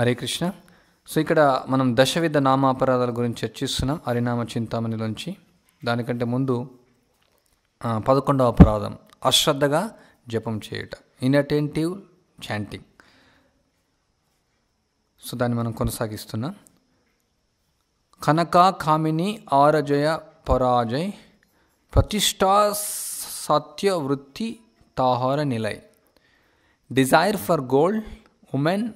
Hare Krishna so ఇక్కడ మనం దశవిధ నామాపరాధాల గురించి చర్చిస్తున్నాం హరినామ చింతామణిలోంచి దానికంటే ముందు పదకొండవ అపరాధం అశ్రద్ధగా జపం చేయుట ఇన్అటెంటివ్ చాంటింగ్ సో దాన్ని మనం కొనసాగిస్తున్నాం కనక కామిని ఆరజయ పరాజయ్ ప్రతిష్టా సత్య వృత్తి తాహార నిలయ్ desire for gold women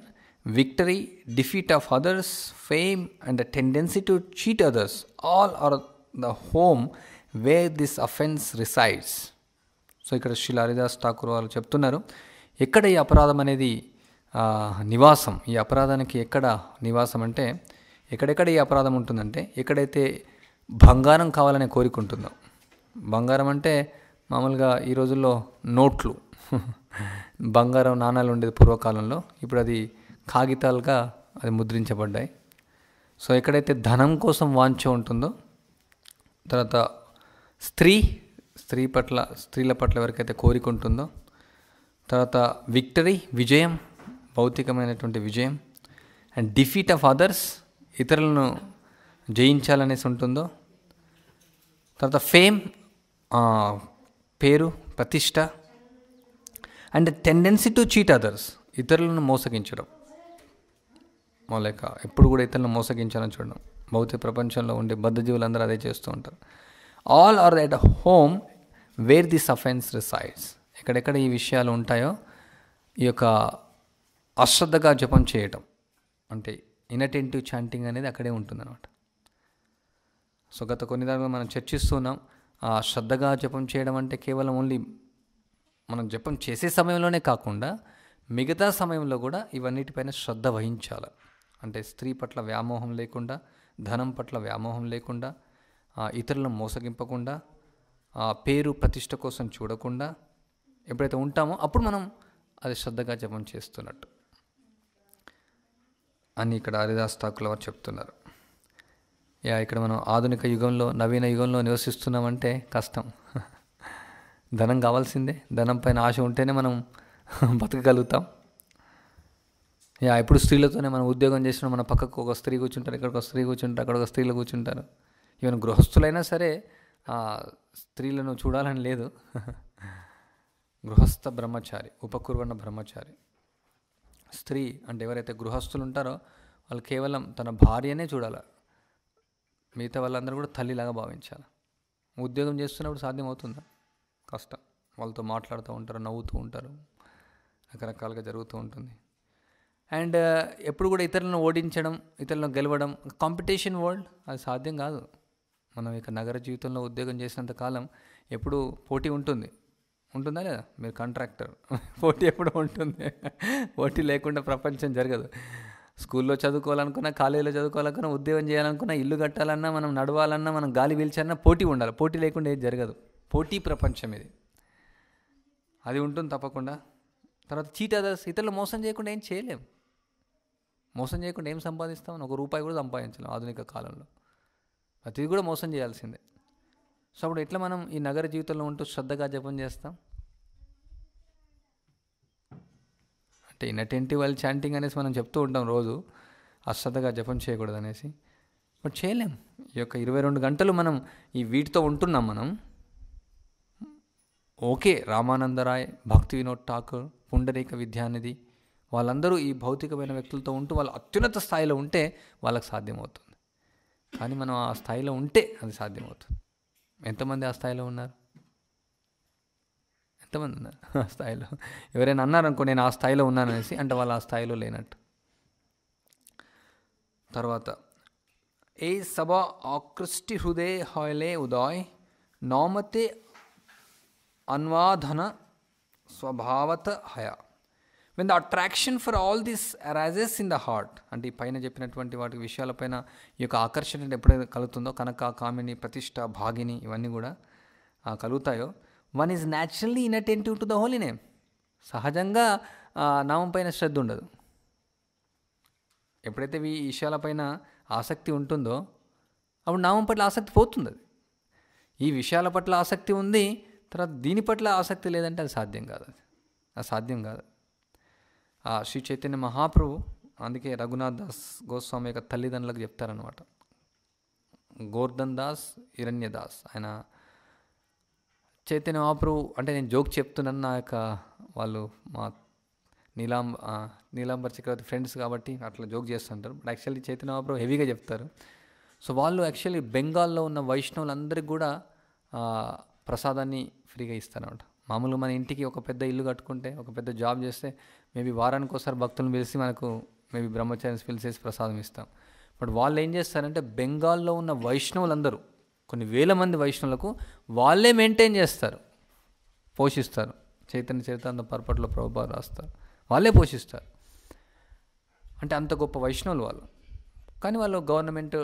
Victory, defeat of others, fame, and the tendency to cheat others all are the home where this offense resides. So ఇక్కడ శ్రీ హరిదాస్ ఠాకూర్ వాళ్ళు చెప్తున్నారు ఎక్కడ ఈ అపరాధం అనేది నివాసం ఈ అపరాధానికి ఎక్కడ నివాసం అంటే ఎక్కడెక్కడ ఈ అపరాధం ఉంటుందంటే ఎక్కడైతే బంగారం కావాలనే కోరిక ఉంటుందో బంగారం అంటే మామూలుగా ఈ రోజుల్లో నోట్లు బంగారం నాణాలు ఉండేది పూర్వకాలంలో ఇప్పుడు అది కాగితాలుగా అది ముద్రించబడ్డాయి సో ఎక్కడైతే ధనం కోసం వాంఛ ఉంటుందో తర్వాత స్త్రీ స్త్రీ పట్ల స్త్రీల పట్ల ఎవరికైతే కోరిక ఉంటుందో తర్వాత విక్టరీ విజయం భౌతికమైనటువంటి విజయం అండ్ డిఫీట్ ఆఫ్ అదర్స్ ఇతరులను జయించాలనేసి ఉంటుందో తర్వాత ఫేమ్ పేరు ప్రతిష్ట and tendency to cheat others ఇతరులను మోసగించడం లేక ఎప్పుడు కూడా ఇతరులను మోసగించాలని చూడడం భౌతిక ప్రపంచంలో ఉండే బద్ధజీవులందరూ అదే చేస్తూ ఉంటారు all are at home where this offense resides ఎక్కడెక్కడ ఈ విషయాలు ఉంటాయో ఈ యొక్క అశ్రద్ధగా జపం చేయటం అంటే ఇనటెంటివ్ చాంటింగ్ అనేది అక్కడే ఉంటుందన్నమాట సో గత కొన్ని దానిలో మనం చర్చిస్తున్నాం ఆ శ్రద్ధగా జపం చేయడం అంటే కేవలం ఓన్లీ మనం జపం చేసే సమయంలోనే కాకుండా మిగతా సమయంలో కూడా ఇవన్నిటిపైన శ్రద్ధ వహించాలి అంటే స్త్రీ పట్ల వ్యామోహం లేకుండా ధనం పట్ల వ్యామోహం లేకుండా ఇతరులను మోసగింపకుండా పేరు ప్రతిష్ట కోసం చూడకుండా ఎప్పుడైతే ఉంటామో అప్పుడు మనం అది శ్రద్ధగా జపం చేస్తున్నట్టు అని ఇక్కడ హరిదాస్ తాకుల వారు చెప్తున్నారు యా ఇక్కడ మనం ఆధునిక యుగంలో నవీన యుగంలో నివసిస్తున్నామంటే కష్టం ధనం కావాల్సిందే ధనం పైన ఆశ ఉంటేనే మనం బతకగలుగుతాం ఎప్పుడు ఇప్పుడు స్త్రీలతోనే మనం ఉద్యోగం చేసిన మన పక్కకు ఒక స్త్రీ కూర్చుంటారు ఇక్కడ ఒక స్త్రీ కూర్చుంటారు అక్కడ ఒక స్త్రీలు కూర్చుంటారు ఈవెన్ గృహస్థులైనా సరే స్త్రీలను చూడాలని లేదు గృహస్థ బ్రహ్మచారి ఉపకుర్వణ బ్రహ్మచారి స్త్రీ అంటే ఎవరైతే గృహస్థులు ఉంటారో వాళ్ళు కేవలం తన భార్యనే చూడాలి మిగతా వాళ్ళందరూ కూడా తల్లిలాగా భావించాలి ఉద్యోగం చేస్తున్నప్పుడు సాధ్యం అవుతుందా కష్టం వాళ్ళతో మాట్లాడుతూ ఉంటారు నవ్వుతూ ఉంటారు రకరకాలుగా జరుగుతూ ఉంటుంది అండ్ ఎప్పుడు కూడా ఇతరులను ఓడించడం ఇతరులను గెలవడం కాంపిటీషన్ వరల్డ్ అది సాధ్యం కాదు మనం ఇక నగర జీవితంలో ఉద్యోగం చేసినంత కాలం ఎప్పుడు పోటీ ఉంటుంది ఉంటుందా లేదా మీరు కాంట్రాక్టర్ పోటీ ఎప్పుడు ఉంటుంది పోటీ లేకుండా ప్రపంచం జరగదు స్కూల్లో చదువుకోవాలనుకున్నా కాలేజీలో చదువుకోవాలనుకున్నా ఉద్యోగం చేయాలనుకున్నా ఇల్లు కట్టాలన్నా మనం నడవాలన్నా మనం గాలి పీల్చాలన్నా పోటీ ఉండాలి పోటీ లేకుండా ఏది జరగదు పోటీ ప్రపంచం ఇది అది ఉంటుంది తప్పకుండా తర్వాత చీట్ అదర్స్ ఇతరులు మోసం చేయకుండా ఏం చేయలేము మోసం చేయకుండా ఏం సంపాదిస్తాం ఒక రూపాయి కూడా సంపాదించలేం ఆధునిక కాలంలో ప్రతిది కూడా మోసం చేయాల్సిందే సో అప్పుడు ఎట్లా మనం ఈ నగర జీవితంలో ఉంటూ శ్రద్ధగా జపం చేస్తాం అంటే ఇన్నటెంటి వాళ్ళు చాంటింగ్ అనేసి మనం చెప్తూ ఉంటాం రోజు అశ్రద్ధగా జపం చేయకూడదు అనేసి బట్ చేయలేం ఈ యొక్క ఇరవై రెండు గంటలు మనం ఈ వీటితో ఉంటున్నాం మనం ఓకే రామానందరాయ్ భక్తి వినోద్ ఠాకూర్ పుండరీక విద్యానిధి వాళ్ళందరూ ఈ భౌతికమైన వ్యక్తులతో ఉంటూ వాళ్ళు అత్యున్నత స్థాయిలో ఉంటే వాళ్ళకి సాధ్యమవుతుంది కానీ మనం ఆ స్థాయిలో ఉంటే అది సాధ్యమవుతుంది ఎంతమంది ఆ స్థాయిలో ఉన్నారు ఎంతమంది ఉన్నారు ఆ స్థాయిలో ఎవరైనా అన్నారనుకో నేను ఆ స్థాయిలో ఉన్నాననేసి అంటే వాళ్ళు ఆ స్థాయిలో లేనట్టు తర్వాత ఏ సభ ఆకృష్టి హృదయ హోయలే ఉదయ్ నోమతే అన్వాధన స్వభావత హయా when the attraction for all this arises in the heart అంటే ఈ పైన చెప్పినటువంటి వాటి విషయాలపైన ఈ యొక్క ఆకర్షణ ఎప్పుడైతే కలుగుతుందో కనుక కామిని ప్రతిష్ట భాగిని ఇవన్నీ కూడా కలుగుతాయో one is naturally inattentive to the holy name సహజంగా నామం పైన శ్రద్ధ ఉండదు ఎప్పుడైతే ఈ విషయాలపైన ఆసక్తి ఉంటుందో అప్పుడు నామం పట్ల ఆసక్తి పోతుంది అది ఈ విషయాల పట్ల ఆసక్తి ఉంది తర్వాత దీని పట్ల ఆసక్తి లేదంటే అది సాధ్యం కాదు అది సాధ్యం కాదు శ్రీ చైతన్య మహాప్రభు అందుకే రఘునాథ్ దాస్ గోస్వామి యొక్క తల్లిదండ్రులకు చెప్తారనమాట గోర్ధన్ దాస్ హిరణ్య దాస్ ఆయన చైతన్య మహాప్రభు అంటే నేను జోక్ చెప్తున్నాను నా యొక్క వాళ్ళు మా నీలాం నీలాంబర్ చక్రవర్తి ఫ్రెండ్స్ కాబట్టి అట్లా జోక్ చేస్తుంటారు బట్ యాక్చువల్లీ చైతన్య మహాప్రభు హెవీగా చెప్తారు సో వాళ్ళు యాక్చువల్లీ బెంగాల్లో ఉన్న వైష్ణవులందరికీ కూడా ప్రసాదాన్ని ఫ్రీగా ఇస్తారనమాట మామూలుగా మన ఇంటికి ఒక పెద్ద ఇల్లు కట్టుకుంటే ఒక పెద్ద జాబ్ చేస్తే మేబీ వారానికి ఒకసారి భక్తులను పిలిచి మనకు మేబీ బ్రహ్మచారి పిలిచేసి ప్రసాదం ఇస్తాం బట్ వాళ్ళు ఏం చేస్తారంటే బెంగాల్లో ఉన్న వైష్ణవులందరూ కొన్ని వేల మంది వైష్ణవులకు వాళ్ళే మెయింటైన్ చేస్తారు పోషిస్తారు చైతన్య చైతన్య పర్పట్లో ప్రభుపాలు రాస్తారు వాళ్ళే పోషిస్తారు అంటే అంత గొప్ప వైష్ణవులు వాళ్ళు కానీ వాళ్ళు గవర్నమెంట్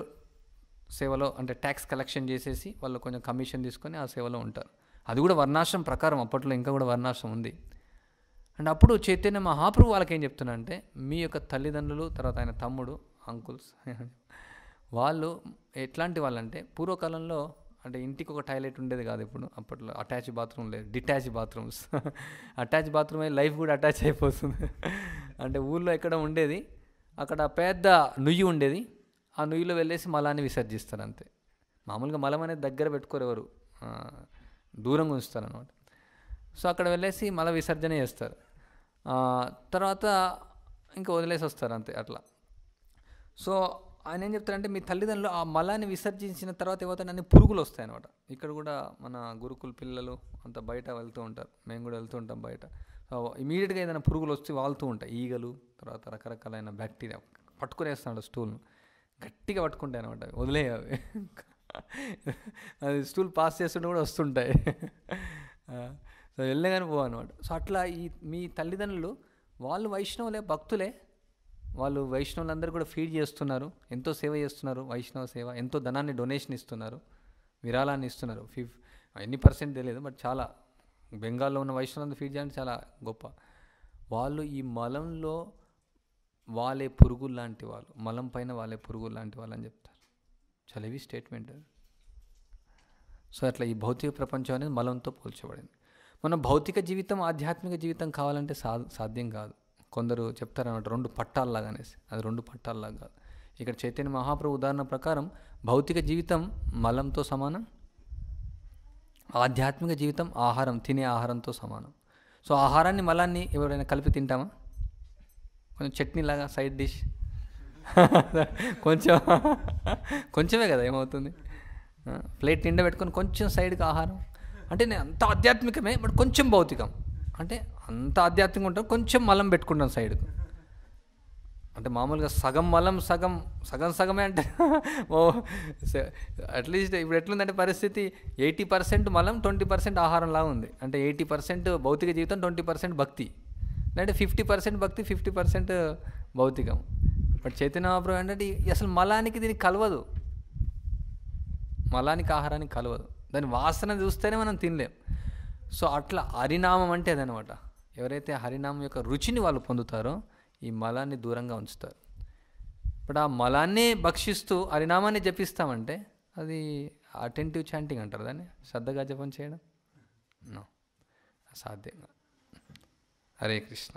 సేవలో అంటే ట్యాక్స్ కలెక్షన్ చేసేసి వాళ్ళు కొంచెం కమిషన్ తీసుకొని ఆ సేవలో ఉంటారు అది కూడా వర్ణాశ్రం ప్రకారం అప్పట్లో ఇంకా కూడా వర్ణాశ్రం ఉంది అండ్ అప్పుడు చైతన్య మహాప్రభు వాళ్ళకి ఏం అంటే మీ యొక్క తల్లిదండ్రులు తర్వాత ఆయన తమ్ముడు అంకుల్స్ వాళ్ళు ఎట్లాంటి వాళ్ళంటే పూర్వకాలంలో అంటే ఇంటికి ఒక టాయిలెట్ ఉండేది కాదు ఇప్పుడు అప్పట్లో అటాచ్ బాత్రూమ్ లేదు డిటాచ్ బాత్రూమ్స్ అటాచ్ బాత్రూమ్ అయి లైఫ్ కూడా అటాచ్ అయిపోతుంది అంటే ఊళ్ళో ఎక్కడ ఉండేది అక్కడ పెద్ద నుయ్యి ఉండేది ఆ నుయ్యిలో వెళ్ళేసి మలాన్ని విసర్జిస్తారు అంతే మామూలుగా మలం అనేది దగ్గర పెట్టుకోరు ఎవరు దూరంగా ఉంచుతారు అనమాట సో అక్కడ వెళ్ళేసి మల విసర్జన చేస్తారు తర్వాత ఇంకా వదిలేసి వస్తారు అంతే అట్లా సో ఆయన ఏం చెప్తారంటే మీ తల్లిదండ్రులు ఆ మలాన్ని విసర్జించిన తర్వాత ఏమవుతాయి అన్ని పురుగులు వస్తాయన్నమాట ఇక్కడ కూడా మన గురుకుల పిల్లలు అంత బయట వెళ్తూ ఉంటారు మేము కూడా వెళ్తూ ఉంటాం బయట సో ఇమీడియట్గా ఏదైనా పురుగులు వచ్చి వాళ్తూ ఉంటాయి ఈగలు తర్వాత రకరకాలైన బ్యాక్టీరియా పట్టుకునేస్తాడు స్టూల్ను గట్టిగా పట్టుకుంటాయి అనమాట వదిలేయవి అది స్కూల్ పాస్ చేస్తుంటే కూడా వస్తుంటాయి సో వెళ్ళే కానీ పోవన్నమాట సో అట్లా ఈ మీ తల్లిదండ్రులు వాళ్ళు వైష్ణవులే భక్తులే వాళ్ళు వైష్ణవులందరూ కూడా ఫీడ్ చేస్తున్నారు ఎంతో సేవ చేస్తున్నారు వైష్ణవ సేవ ఎంతో ధనాన్ని డొనేషన్ ఇస్తున్నారు విరాళాన్ని ఇస్తున్నారు ఫిఫ్ ఎన్ని పర్సెంట్ తెలియదు బట్ చాలా బెంగాల్లో ఉన్న వైష్ణవులందరూ ఫీడ్ చేయడం చాలా గొప్ప వాళ్ళు ఈ మలంలో వాళ్ళే పురుగులు లాంటి వాళ్ళు మలం పైన వాళ్ళే పురుగులు లాంటి వాళ్ళు అని చెప్తారు చాలా ఇవి స్టేట్మెంట్ సో అట్లా ఈ భౌతిక ప్రపంచం అనేది మలంతో పోల్చబడింది మనం భౌతిక జీవితం ఆధ్యాత్మిక జీవితం కావాలంటే సా సాధ్యం కాదు కొందరు చెప్తారన్నమాట రెండు పట్టాల్లాగా అనేసి అది రెండు పట్టాల్లాగా కాదు ఇక్కడ చైతన్య మహాప్రభు ఉదాహరణ ప్రకారం భౌతిక జీవితం మలంతో సమానం ఆధ్యాత్మిక జీవితం ఆహారం తినే ఆహారంతో సమానం సో ఆహారాన్ని మలాన్ని ఎవరైనా కలిపి తింటామా కొంచెం చట్నీలాగా సైడ్ డిష్ కొంచెం కొంచెమే కదా ఏమవుతుంది ప్లేట్ నిండా పెట్టుకొని కొంచెం సైడ్కి ఆహారం అంటే నేను అంత ఆధ్యాత్మికమే బట్ కొంచెం భౌతికం అంటే అంత ఆధ్యాత్మికం ఉంటాం కొంచెం మలం పెట్టుకుంటాం సైడ్కు అంటే మామూలుగా సగం మలం సగం సగం సగమే అంటే ఓ అట్లీస్ట్ ఇప్పుడు ఎట్లుందంటే పరిస్థితి ఎయిటీ పర్సెంట్ మలం ట్వంటీ పర్సెంట్ ఆహారంలా ఉంది అంటే ఎయిటీ పర్సెంట్ భౌతిక జీవితం ట్వంటీ పర్సెంట్ భక్తి అంటే ఫిఫ్టీ పర్సెంట్ భక్తి ఫిఫ్టీ పర్సెంట్ భౌతికం ఇప్పుడు చైతన్య మహాప్రభు ఏంటంటే అసలు మలానికి దీనికి కలవదు మలానికి ఆహారానికి కలవదు దాని వాసన చూస్తేనే మనం తినలేం సో అట్లా హరినామం అంటే అదనమాట ఎవరైతే హరినామం యొక్క రుచిని వాళ్ళు పొందుతారో ఈ మలాన్ని దూరంగా ఉంచుతారు ఇప్పుడు ఆ మలాన్ని భక్షిస్తూ హరినామాన్ని జపిస్తామంటే అది అటెంటివ్ చాంటింగ్ అంటారు దాన్ని శ్రద్ధగా జపం చేయడం నో హరే కృష్ణ